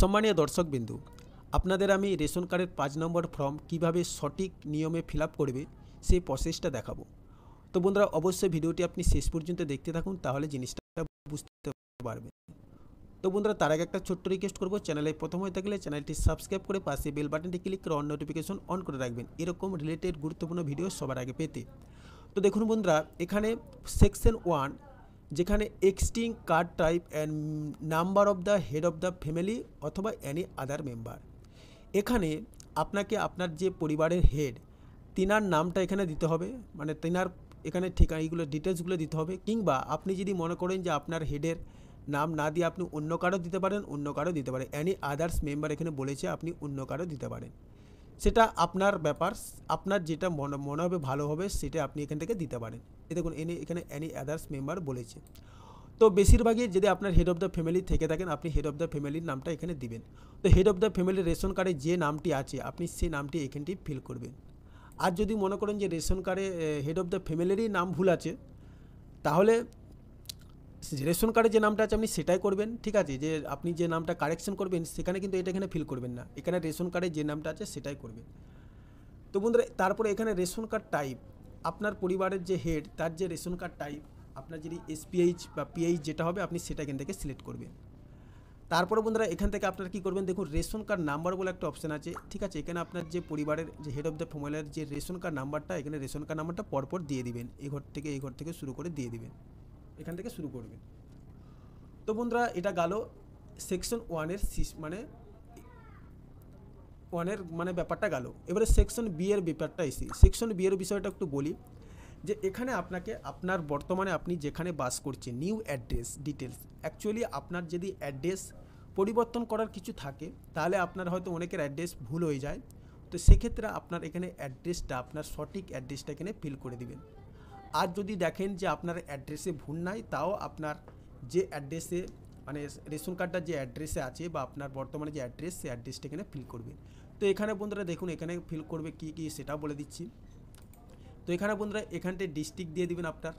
সম্মানীয় দর্শকবিন্দু আপনাদের আমি রেশন কার্ডের পাঁচ নম্বর ফর্ম কিভাবে সঠিক নিয়মে ফিল করবে সেই প্রসেসটা দেখাবো তো বন্ধুরা অবশ্যই ভিডিওটি আপনি শেষ পর্যন্ত দেখতে থাকুন তাহলে জিনিসটা বুঝতে পারবেন তো বন্ধুরা তার আগে একটা ছোট্ট রিকোয়েস্ট করবো চ্যানেলে প্রথম হয়ে থাকলে চ্যানেলটি সাবস্ক্রাইব করে পাশে বেল বাটনটি ক্লিক করে অন নোটিফিকেশন অন করে রাখবেন এরকম রিলেটেড গুরুত্বপূর্ণ ভিডিও সবার আগে পেতে তো দেখুন বন্ধুরা এখানে সেকশন ওয়ান যেখানে existing card type and number of the head of the family অথবা অ্যানি আদার মেম্বার এখানে আপনাকে আপনার যে পরিবারের হেড তিনার নামটা এখানে দিতে হবে মানে তিনার এখানে ঠিকানা এইগুলো ডিটেলসগুলো দিতে হবে কিংবা আপনি যদি মনে করেন যে আপনার হেডের নাম না দিয়ে আপনি অন্য কারো দিতে পারেন অন্য কারো দিতে পারেন অ্যানি আদার্স মেম্বার এখানে বলেছে আপনি অন্য কারো দিতে পারেন সেটা আপনার ব্যাপার আপনার যেটা মনে মনে হবে ভালো হবে সেটা আপনি এখান থেকে দিতে পারেন এ দেখুন এনি এখানে অ্যানি আদার্স মেম্বার বলেছে তো বেশিরভাগই যদি আপনার হেড অফ দ্য ফ্যামিলি থেকে থাকেন আপনি হেড অফ দ্য ফ্যামিলির নামটা এখানে দিবেন তো হেড অফ দ্য ফ্যামিলির রেশন কার্ডে যে নামটি আছে আপনি সেই নামটি এখানটি ফিল করবেন আর যদি মনে করেন যে রেশন কার্ডে হেড অফ দ্য ফ্যামিলিরই নাম ভুল আছে তাহলে রেশন কার্ডে যে নামটা আছে আপনি সেটাই করবেন ঠিক আছে যে আপনি যে নামটা কারেকশন করবেন সেখানে কিন্তু এটা এখানে ফিল করবেন না এখানে রেশন কার্ডে যে নামটা আছে সেটাই করবেন তো বন্ধুরা তারপরে এখানে রেশন কার্ড টাইপ আপনার পরিবারের যে হেড তার যে রেশন কার্ড টাইপ আপনার যদি এসপিএইচ বা পিএইচ যেটা হবে আপনি সেটা এখান থেকে সিলেক্ট করবেন তারপরে বন্ধুরা এখান থেকে আপনারা কী করবেন দেখুন রেশন কার্ড নাম্বার বলে একটা অপশান আছে ঠিক আছে এখানে আপনার যে পরিবারের যে হেড অফ দ্য ফ্যামিলির যে রেশন কার্ড নাম্বারটা এখানে রেশন কার্ড নাম্বারটা পরপর দিয়ে দিবেন এ ঘর থেকে এই ঘর থেকে শুরু করে দিয়ে দিবেন এখান থেকে শুরু করবে তো বন্ধুরা এটা গেল সেকশন ওয়ানের মানে ওয়ানের মানে ব্যাপারটা গেল এবারে সেকশন বি এর ব্যাপারটা এসি সেকশন বি এর বিষয়টা একটু বলি যে এখানে আপনাকে আপনার বর্তমানে আপনি যেখানে বাস করছেন নিউ অ্যাড্রেস ডিটেলস অ্যাকচুয়ালি আপনার যদি অ্যাড্রেস পরিবর্তন করার কিছু থাকে তাহলে আপনার হয়তো অনেকের অ্যাড্রেস ভুল হয়ে যায় তো সেক্ষেত্রে আপনার এখানে অ্যাড্রেসটা আপনার সঠিক অ্যাড্রেসটা এখানে ফিল করে দিবেন আর যদি দেখেন যে আপনার অ্যাড্রেসে ভুল নাই তাও আপনার যে অ্যাড্রেসে মানে রেশন কার্ডটা যে অ্যাড্রেসে আছে বা আপনার বর্তমানে যে অ্যাড্রেস সেই অ্যাড্রেসটা এখানে ফিল করবেন তো এখানে বন্ধুরা দেখুন এখানে ফিল করবে কি কি সেটা বলে দিচ্ছি তো এখানে বন্ধুরা এখানটায় ডিস্ট্রিক্ট দিয়ে দিবেন আপনার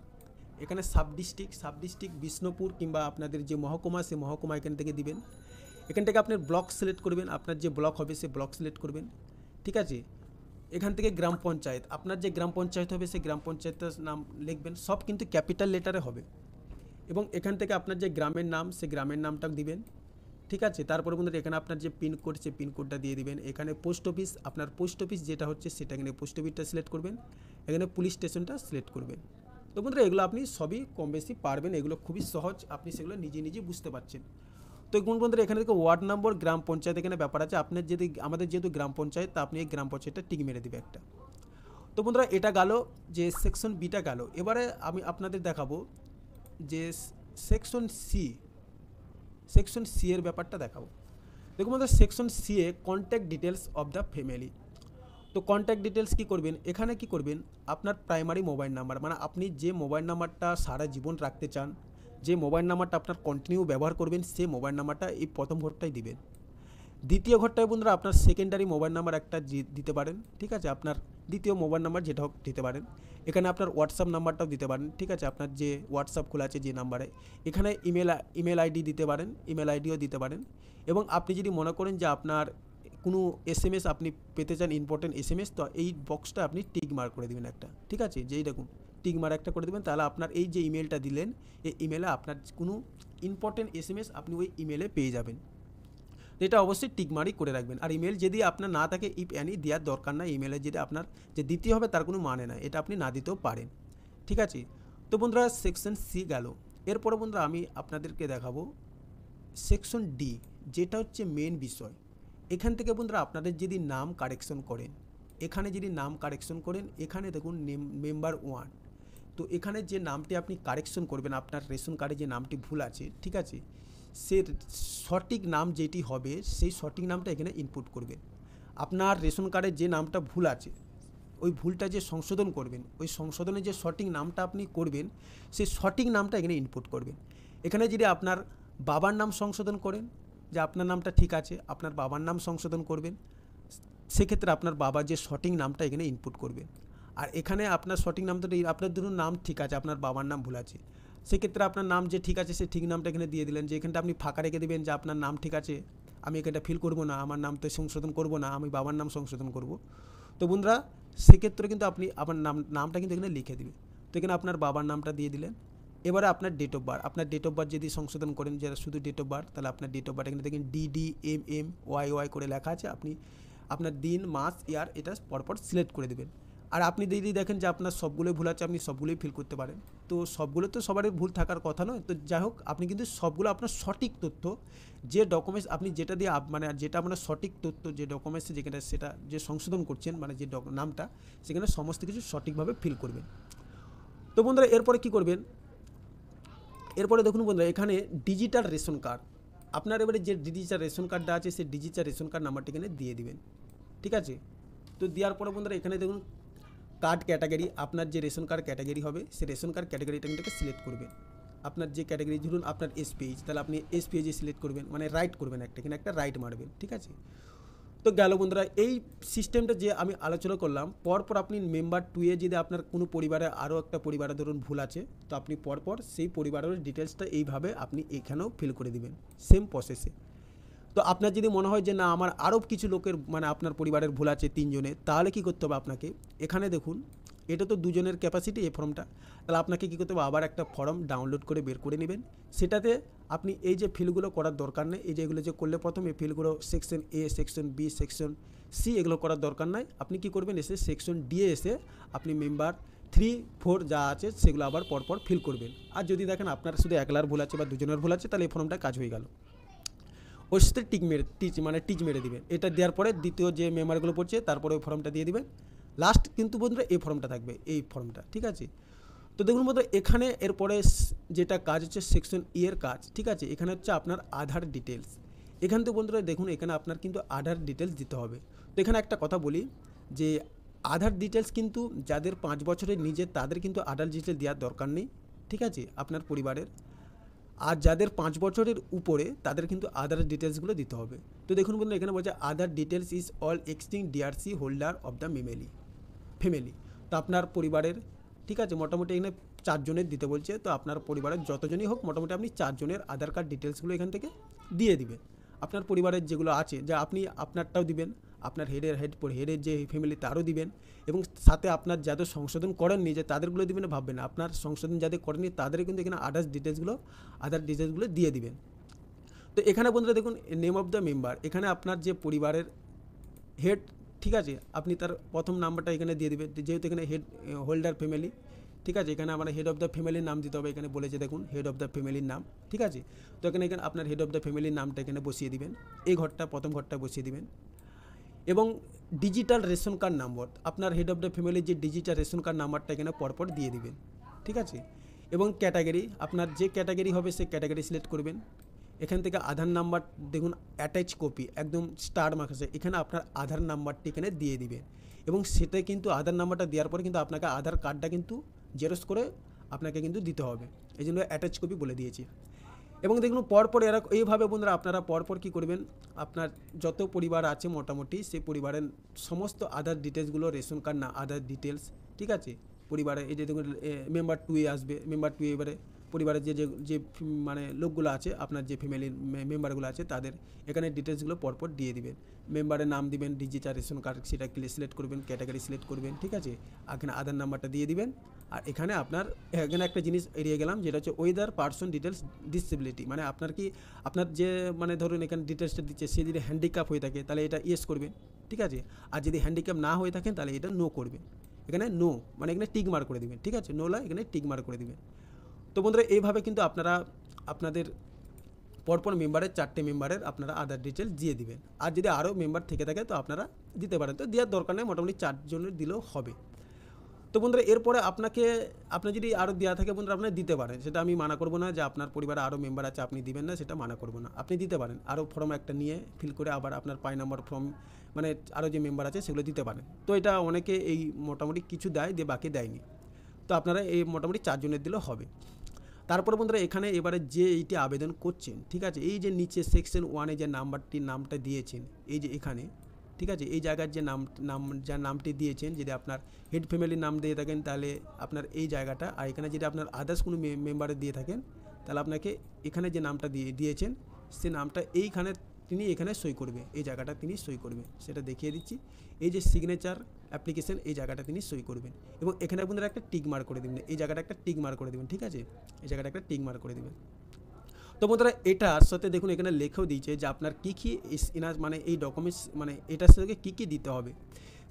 এখানে sub district sub district Bishnupur কিংবা আপনাদের যে মহকুমা সে মহকুমা এখান থেকে দিবেন এখান থেকে আপনার ব্লক সিলেক্ট করবেন আপনার যে ব্লক হবে সে ব্লক সিলেক্ট করবেন ঠিক আছে এখান থেকে গ্রাম পঞ্চায়েত আপনার যে গ্রাম পঞ্চায়েত হবে সেই গ্রাম পঞ্চায়েতের নাম লিখবেন সব কিন্তু ক্যাপিটাল লেটারে হবে এবং এখান থেকে আপনার যে গ্রামের নাম সেই গ্রামের নামটাও দিবেন ঠিক আছে তারপরে বন্ধুরা এখানে আপনার যে পিনকোড সেই পিনকোডটা দিয়ে দিবেন এখানে পোস্ট অফিস আপনার পোস্ট অফিস যেটা হচ্ছে সেটা এখানে পোস্ট অফিসটা সিলেক্ট করবেন এখানে পুলিশ স্টেশনটা সিলেক্ট করবেন তো বন্ধুরা এগুলো আপনি সবই কম বেশি পারবেন এগুলো খুবই সহজ আপনি সেগুলো নিজে নিজে বুঝতে পারছেন তো এই বন্ধুরা এখানে দেখো ওয়ার্ড নম্বর গ্রাম পঞ্চায়েত এখানে ব্যাপার আছে আপনার যদি আমাদের যেহেতু গ্রাম পঞ্চায়েত তা আপনি এই গ্রাম পঞ্চায়েতটা টিক মেরে দেবে একটা তো বন্ধুরা এটা গেল যে সেকশন বিটা গেল এবারে আমি আপনাদের দেখাবো যে সেকশন সি সেকশন সি এর ব্যাপারটা দেখাবো দেখুন বন্ধুরা section C A contact details of the family তো কন্ট্যাক্ট ডিটেলস কী করবেন এখানে কি করবেন আপনার প্রাইমারি মোবাইল নাম্বার মানে আপনি যে মোবাইল নাম্বারটা সারা জীবন রাখতে চান যে মোবাইল নাম্বারটা আপনার কন্টিনিউ ব্যবহার করবেন সেই মোবাইল নাম্বারটা এই প্রথম ঘরটাই দিবেন দ্বিতীয় ঘরটায় বন্ধুরা আপনার সেকেন্ডারি মোবাইল নাম্বার একটা দিতে পারেন ঠিক আছে আপনার দ্বিতীয় মোবাইল নাম্বার যেটা হোক দিতে পারেন এখানে আপনার হোয়াটসঅ্যাপ নাম্বারটাও দিতে পারেন ঠিক আছে আপনার যে হোয়াটসঅ্যাপ খোলা আছে যে নাম্বারে এখানে ইমেল ইমেল আইডি দিতে পারেন ইমেল আইডিও দিতে পারেন এবং আপনি যদি মনে করেন যে আপনার কোনো এস আপনি পেতে চান ইম্পর্টেন্ট এস তো এই বক্সটা আপনি টিক মার্ক করে দেবেন একটা ঠিক আছে যেই দেখুন টিকমার একটা করে দেবেন তাহলে আপনার এই যে ইমেলটা দিলেন এই ইমেলে আপনার কোনো ইম্পর্টেন্ট এস আপনি ওই ইমেলে পেয়ে যাবেন এটা অবশ্যই টিকমারি করে রাখবেন আর ইমেল যদি আপনার না থাকে ইপ অ্যানি দেওয়ার দরকার না ইমেলে যদি আপনার যে দিতে হবে তার কোনো মানে না এটা আপনি না দিতেও পারেন ঠিক আছে তো বন্ধুরা সেকশন সি গেল এরপরে বন্ধুরা আমি আপনাদেরকে দেখাবো সেকশন ডি যেটা হচ্ছে মেন বিষয় এখান থেকে বন্ধুরা আপনাদের যদি নাম কারেকশন করেন এখানে যদি নাম কারেকশন করেন এখানে দেখুন মেম্বার ওয়ান তো এখানে যে নামটি আপনি কারেকশন করবেন আপনার রেশন কার্ডে যে নামটি ভুল আছে ঠিক আছে সে সঠিক নাম যেটি হবে সেই সঠিক নামটা এখানে ইনপুট করবেন আপনার রেশন কার্ডে যে নামটা ভুল আছে ওই ভুলটা যে সংশোধন করবেন ওই সংশোধনের যে সঠিক নামটা আপনি করবেন সেই সঠিক নামটা এখানে ইনপুট করবেন এখানে যদি আপনার বাবার নাম সংশোধন করেন যে আপনার নামটা ঠিক আছে আপনার বাবার নাম সংশোধন করবেন সেক্ষেত্রে আপনার বাবার যে সঠিক নামটা এখানে ইনপুট করবেন আর এখানে আপনার সঠিক নাম তো আপনার ধরুন নাম ঠিক আছে আপনার বাবার নাম ভুল আছে সেক্ষেত্রে আপনার নাম যে ঠিক আছে সে ঠিক নামটা এখানে দিয়ে দিলেন যে এখানটা আপনি ফাঁকা রেখে দেবেন যে আপনার নাম ঠিক আছে আমি এখানটা ফিল করব না আমার নাম তো সংশোধন করব না আমি বাবার নাম সংশোধন করব তো বন্ধুরা সেক্ষেত্রে কিন্তু আপনি আপনার নাম নামটা কিন্তু এখানে লিখে দেবেন তো এখানে আপনার বাবার নামটা দিয়ে দিলেন এবারে আপনার ডেট অফ বার্থ আপনার ডেট অফ বার্থ যদি সংশোধন করেন যারা শুধু ডেট অফ বার্থ তাহলে আপনার ডেট অফ বার্থ এখানে দেখেন DD M M Y Y করে লেখা আছে আপনি আপনার দিন মাস ইয়ার এটা পরপর সিলেক্ট করে দেবেন আর আপনি যদি দেখেন যে আপনার সবগুলোই ভুল আছে আপনি সবগুলোই ফিল করতে পারেন তো সবগুলো তো সবারই ভুল থাকার কথা নয় তো যাই হোক আপনি কিন্তু সবগুলো আপনার সঠিক তথ্য যে ডকুমেন্টস আপনি যেটা দিয়ে মানে যেটা আপনার সঠিক তথ্য যে ডকুমেন্টস যেখানে সেটা যে সংশোধন করছেন মানে যে নামটা সেখানে সমস্ত কিছু সঠিকভাবে ফিল করবেন তো বন্ধুরা এরপরে কি করবেন এরপরে দেখুন বন্ধুরা এখানে ডিজিটাল রেশন কার্ড আপনার এবারে যে ডিজিটাল রেশন কার্ডটা আছে সেই ডিজিটাল রেশন কার্ড নাম্বারটি এখানে দিয়ে দিবেন ঠিক আছে তো দেওয়ার পরে বন্ধুরা এখানে দেখুন কার্ড ক্যাটাগরি আপনার যে রেশন কার্ড ক্যাটাগরি হবে সেই রেশন কার্ড ক্যাটাগরিটা কিন্তু সিলেক্ট করবেন আপনার যে ক্যাটাগরি ধরুন আপনার এস এইচ তাহলে আপনি এস এসপিএইচে সিলেক্ট করবেন মানে রাইট করবেন একটা কিনা একটা রাইট মারবেন ঠিক আছে তো গেল বন্ধুরা এই সিস্টেমটা যে আমি আলোচনা করলাম পরপর আপনি মেম্বার টুয়ে যদি আপনার কোনো পরিবারে আরও একটা পরিবারে ধরুন ভুল আছে তো আপনি পরপর সেই পরিবারের ডিটেলসটা এইভাবে আপনি এখানেও ফিল করে দিবেন সেম প্রসেসে তো আপনার যদি মনে হয় যে না আমার আরও কিছু লোকের মানে আপনার পরিবারের ভুল আছে তিনজনের তাহলে কি করতে হবে আপনাকে এখানে দেখুন এটা তো দুজনের ক্যাপাসিটি এই ফর্মটা তাহলে আপনাকে কী করতে হবে আবার একটা ফর্ম ডাউনলোড করে বের করে নেবেন সেটাতে আপনি এই যে ফিলগুলো করার দরকার নেই এই যে এগুলো যে করলে প্রথমে ফিলগুলো section A section B section C এগুলো করার দরকার নাই আপনি কি করবেন এসে সেকশন ডি এ এসে আপনি মেম্বার থ্রি ফোর যা আছে সেগুলো আবার পরপর ফিল করবেন আর যদি দেখেন আপনার শুধু একলার ভুল আছে বা দুজনের ভুল আছে তাহলে এই ফর্মটা কাজ হয়ে গেল সাথে টিক মেরে টিচ মানে টিচ মেরে দিবে এটা দেওয়ার পরে দ্বিতীয় যে মেম্বারগুলো পড়ছে তারপরে ওই ফর্মটা দিয়ে দিবেন লাস্ট কিন্তু বন্ধুরা এই ফর্মটা থাকবে এই ফর্মটা ঠিক আছে তো দেখুন বন্ধুরা এখানে এরপরে যেটা কাজ হচ্ছে সেকশন ই e এর কাজ ঠিক আছে এখানে হচ্ছে আপনার আধার ডিটেলস এখান থেকে বন্ধুরা দেখুন এখানে আপনার কিন্তু আধার ডিটেলস দিতে হবে তো এখানে একটা কথা বলি যে আধার ডিটেলস কিন্তু যাদের পাঁচ বছরের নিজে তাদের কিন্তু আধার ডিটেলস দেওয়ার দরকার নেই ঠিক আছে আপনার পরিবারের আর যাদের পাঁচ বছরের উপরে তাদের কিন্তু আধার ডিটেলসগুলো দিতে হবে তো দেখুন বন্ধু এখানে বলছে Aadhaar details is all existing DRC holder of the মেমেলি ফ্যামিলি তো আপনার পরিবারের ঠিক আছে মোটামুটি এখানে চারজনের দিতে বলছে তো আপনার পরিবারের যতজনই হোক মোটামুটি আপনি চারজনের আধার কার্ড ডিটেলসগুলো এখান থেকে দিয়ে দিবেন আপনার পরিবারের যেগুলো আছে যা আপনি আপনারটাও দিবেন আপনার হেডের হেড হেডের যে ফ্যামিলি তারও দিবেন এবং সাথে আপনার যাদের সংশোধন করেননি যে তাদেরগুলো দিবেন ভাববেন আপনার সংশোধন যাদের করেননি তাদের কিন্তু এখানে আদার্স ডিটেলসগুলো আদার ডিটেলসগুলো দিয়ে দিবেন তো এখানে বন্ধুরা দেখুন নেম অফ দ্য মেম্বার এখানে আপনার যে পরিবারের হেড ঠিক আছে আপনি তার প্রথম নাম্বারটা এখানে দিয়ে দেবেন যেহেতু এখানে হেড হোল্ডার ফ্যামিলি ঠিক আছে এখানে আমার হেড অফ দ্য ফ্যামিলির নাম দিতে হবে এখানে বলেছে দেখুন হেড অফ দ্য ফ্যামিলির নাম ঠিক আছে তো এখানে এখানে আপনার হেড অফ দ্য ফ্যামিলির নামটা এখানে বসিয়ে দিবেন এই ঘরটা প্রথম ঘরটা বসিয়ে দিবেন এবং ডিজিটাল রেশন কার্ড নাম্বার আপনার হেড অফ দ্য ফ্যামিলির যে ডিজিটাল রেশন কার্ড নাম্বারটা এখানে পরপর দিয়ে দিবেন ঠিক আছে এবং ক্যাটাগরি আপনার যে ক্যাটাগরি হবে সে ক্যাটাগরি সিলেক্ট করবেন এখান থেকে আধার নাম্বার দেখুন অ্যাটাচ কপি একদম স্টার মার্ক আছে এখানে আপনার আধার নাম্বারটি এখানে দিয়ে দিবেন এবং সেটা কিন্তু আধার নাম্বারটা দেওয়ার পরে কিন্তু আপনাকে আধার কার্ডটা কিন্তু জেরক্স করে আপনাকে কিন্তু দিতে হবে এই জন্য অ্যাটাচ কপি বলে দিয়েছি এবং দেখুন পরপর এরা এইভাবে বন্ধুরা আপনারা পরপর কি করবেন আপনার যত পরিবার আছে মোটামুটি সেই পরিবারের সমস্ত আধার ডিটেলসগুলো রেশন কার্ড না আধার ডিটেলস ঠিক আছে পরিবারে এই যে দেখুন মেম্বার টু এ আসবে মেম্বার টু এবারে পরিবারের যে যে মানে লোকগুলো আছে আপনার যে ফ্যামিলির মেম্বারগুলো আছে তাদের এখানে ডিটেলসগুলো পরপর দিয়ে দিবেন মেম্বারের নাম দিবেন ডিজিটাল রেশন কার্ড সেটা সিলেক্ট করবেন ক্যাটাগরি সিলেক্ট করবেন ঠিক আছে এখানে আধার নাম্বারটা দিয়ে দিবেন আর এখানে আপনার এখানে একটা জিনিস এড়িয়ে গেলাম যেটা হচ্ছে ওয়েদার পার্সন ডিটেলস ডিসেবিলিটি মানে আপনার কি আপনার যে মানে ধরুন এখানে ডিটেলসটা দিচ্ছে সে যদি হ্যান্ডিক্যাপ হয়ে থাকে তাহলে এটা ইয়েস করবেন ঠিক আছে আর যদি হ্যান্ডিক্যাপ না হয়ে থাকেন তাহলে এটা নো করবেন এখানে নো মানে এখানে টিক মার করে দেবেন ঠিক আছে নোলা এখানে টিক মার করে দেবেন তো বন্ধুরা এইভাবে কিন্তু আপনারা আপনাদের পরপর মেম্বারের চারটে মেম্বারের আপনারা আধার ডিটেল দিয়ে দিবেন আর যদি আরও মেম্বার থেকে থাকে তো আপনারা দিতে পারেন তো দেওয়ার দরকার নেই মোটামুটি চারজনের দিলেও হবে তো বন্ধুরা এরপরে আপনাকে আপনার যদি আরও দেওয়া থাকে বন্ধুরা আপনারা দিতে পারেন সেটা আমি মানা করবো না যে আপনার পরিবারে আরও মেম্বার আছে আপনি দিবেন না সেটা মানা করবো না আপনি দিতে পারেন আরও ফর্ম একটা নিয়ে ফিল করে আবার আপনার পাই নাম্বার ফর্ম মানে আরও যে মেম্বার আছে সেগুলো দিতে পারেন তো এটা অনেকে এই মোটামুটি কিছু দেয় দিয়ে বাকি দেয়নি তো আপনারা এই মোটামুটি চারজনের দিলেও হবে তারপর বন্ধুরা এখানে এবারে যে এইটি আবেদন করছেন ঠিক আছে এই যে নিচে সেকশন ওয়ানে যে নাম্বারটি নামটা দিয়েছেন এই যে এখানে ঠিক আছে এই জায়গার যে নাম নাম যার নামটি দিয়েছেন যদি আপনার হেড ফ্যামিলির নাম দিয়ে থাকেন তাহলে আপনার এই জায়গাটা আর এখানে যদি আপনার আদার্স কোনো মেম্বারে দিয়ে থাকেন তাহলে আপনাকে এখানে যে নামটা দিয়ে দিয়েছেন সে নামটা এইখানে তিনি এখানে সই করবে এই জায়গাটা তিনি সই করবে সেটা দেখিয়ে দিচ্ছি এই যে সিগনেচার অ্যাপ্লিকেশান এই জায়গাটা তিনি সই করবেন এবং এখানে আপনারা একটা টিক মার্ক করে দেবেন এই জায়গাটা একটা টিক মার্ক করে দেবেন ঠিক আছে এই জায়গাটা একটা টিক মার্ক করে দেবেন তো বন্ধুরা এটার সাথে দেখুন এখানে লেখাও দিয়েছে যে আপনার কী কী এনার মানে এই ডকুমেন্টস মানে এটার সাথে কী কী দিতে হবে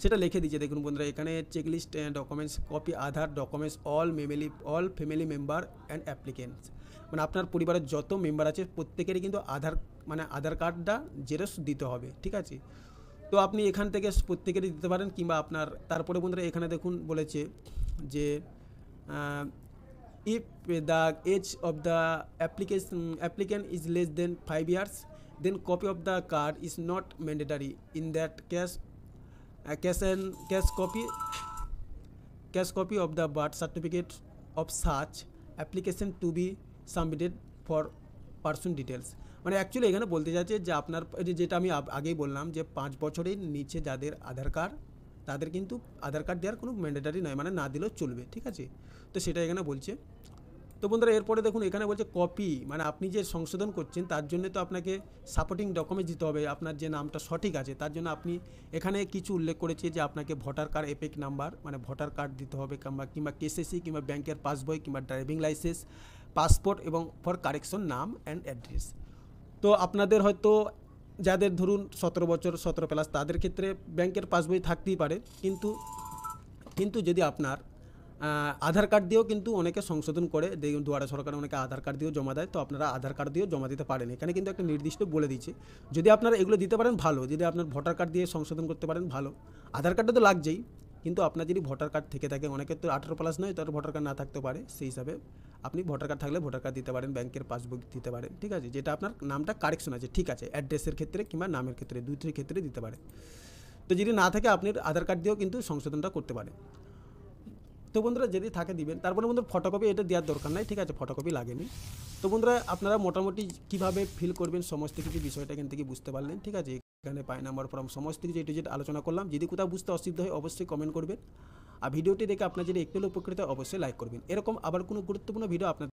সেটা লিখে দিয়েছে দেখুন বন্ধুরা এখানে checklist documents copy Aadhaar documents all মেমেলি all family member and applicants মানে আপনার পরিবারের যত মেম্বার আছে প্রত্যেকেরই কিন্তু আধার মানে আধার কার্ডটা জেরক্স দিতে হবে ঠিক আছে তো আপনি এখান থেকে প্রত্যেকেরই দিতে পারেন কিংবা আপনার তারপরে বন্ধুরা এখানে দেখুন বলেছে যে if the age of the application applicant is less than five years then copy of the card is not mandatory in that case case and case copy case copy of the birth certificate of সার্চ application to be submitted for person details মানে actually এখানে বলতে চাচ্ছে যে আপনার যেটা আমি আগেই বললাম যে পাঁচ বছরের নিচে যাদের আধার কার্ড তাদের কিন্তু আধার কার্ড দেওয়ার কোনো ম্যান্ডেটারি নয় মানে না দিলেও চলবে ঠিক আছে তো সেটা এখানে বলছে তো বন্ধুরা এরপরে দেখুন এখানে বলছে কপি মানে আপনি যে সংশোধন করছেন তার জন্য তো আপনাকে সাপোর্টিং ডকুমেন্টস দিতে হবে আপনার যে নামটা সঠিক আছে তার জন্য আপনি এখানে কিছু উল্লেখ করেছে যে আপনাকে ভোটার কার্ড এপেক নাম্বার মানে ভোটার কার্ড দিতে হবে কিংবা কিংবা কেসিসি কিংবা ব্যাংকের পাসবই কিংবা ড্রাইভিং লাইসেন্স পাসপোর্ট এবং ফর কারেকশন নাম অ্যান্ড অ্যাড্রেস তো আপনাদের হয়তো যাদের ধরুন সতেরো বছর সতেরো প্লাস তাদের ক্ষেত্রে ব্যাংকের পাসবই থাকতেই পারে কিন্তু কিন্তু যদি আপনার আধার কার্ড দিয়েও কিন্তু অনেকে সংশোধন করে দুয়ারা সরকার অনেকে আধার কার্ড দিয়েও জমা দেয় তো আপনারা আধার কার্ড দিয়েও জমা দিতে পারেন এখানে কিন্তু একটা নির্দিষ্ট বলে দিচ্ছে যদি আপনারা এগুলো দিতে পারেন ভালো যদি আপনার ভোটার কার্ড দিয়ে সংশোধন করতে পারেন ভালো আধার কার্ডটা তো লাগছেই কিন্তু আপনার যদি ভোটার কার্ড থেকে থাকে অনেকের তো আঠেরো প্লাস নয় তার ভোটার কার্ড না থাকতে পারে সেই হিসাবে আপনি ভোটার কার্ড থাকলে ভোটার কার্ড দিতে পারেন ব্যাংকের পাসবুক দিতে পারেন ঠিক আছে যেটা আপনার নামটা কারেকশন আছে ঠিক আছে অ্যাড্রেসের ক্ষেত্রে কিংবা নামের ক্ষেত্রে দুইটির ক্ষেত্রে দিতে পারে তো যদি না থাকে আপনি আধার কার্ড দিয়েও কিন্তু সংশোধনটা করতে পারেন তো বন্ধুরা যদি থাকে দিবেন তারপরে বন্ধুরা ফটোকপি এটা দেওয়ার দরকার নাই ঠিক আছে ফটোকপি লাগেনি তো বন্ধুরা আপনারা মোটামুটি কিভাবে ফিল করবেন সমস্ত কিছু বিষয়টা এখান থেকে বুঝতে পারলেন ঠিক আছে এখানে পায় নাম্বার ফর্ম সমস্ত কিছু এটি যেটা আলোচনা করলাম যদি কোথাও বুঝতে অসুবিধা হয় অবশ্যই কমেন্ট করবেন আর ভিডিওটি দেখে আপনার যদি একটু উপকৃত অবশ্যই লাইক করবেন এরকম আবার কোনো গুরুত্বপূর্ণ ভিডিও আপনার